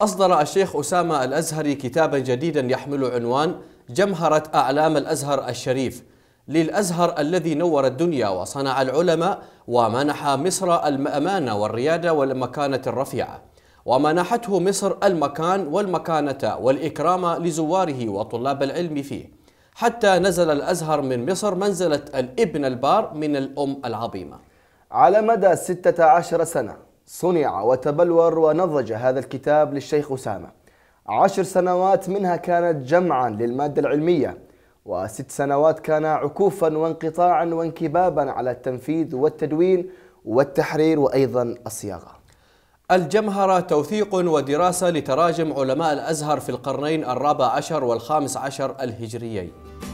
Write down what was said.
أصدر الشيخ أسامة الأزهري كتابا جديدا يحمل عنوان جمهرة أعلام الأزهر الشريف للأزهر الذي نور الدنيا وصنع العلماء ومنح مصر الأمانة والريادة والمكانة الرفيعة ومنحته مصر المكان والمكانة والإكرام لزواره وطلاب العلم فيه حتى نزل الأزهر من مصر منزلة الابن البار من الأم العظيمة على مدى 16 سنة صنع وتبلور ونضج هذا الكتاب للشيخ أسامة عشر سنوات منها كانت جمعا للمادة العلمية وست سنوات كان عكوفا وانقطاعا وانكبابا على التنفيذ والتدوين والتحرير وأيضا الصياغة الجمهرة توثيق ودراسة لتراجم علماء الأزهر في القرنين الرابع عشر والخامس عشر الهجريين